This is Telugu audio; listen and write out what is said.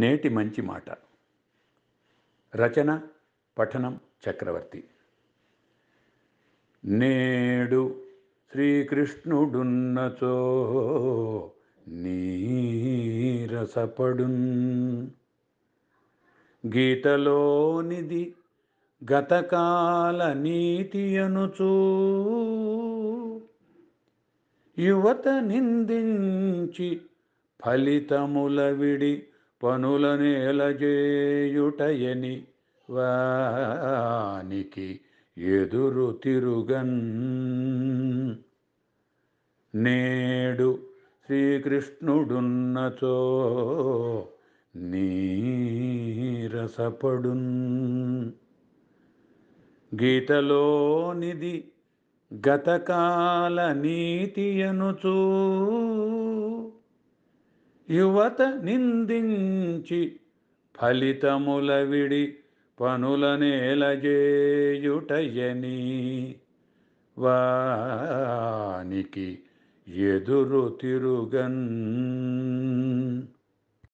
నేటి మంచి మాట రచన పఠనం చక్రవర్తి నేడు శ్రీకృష్ణుడున్నచో నీరసపడున్ గీతలోనిది గతకాల నీతి అనుచూ యువత నిందించి ఫలితముల విడి పనులనేలజేయుటయని వానికి ఎదురు తిరుగన్ నేడు శ్రీకృష్ణుడున్నచో నీరసపడున్ గీతలోనిది గతకాల నీతి అనుచూ యువత నిందించి ఫలితముల విడి పనుల నేలజేయుటయని వానికి ఎదురు తిరుగన్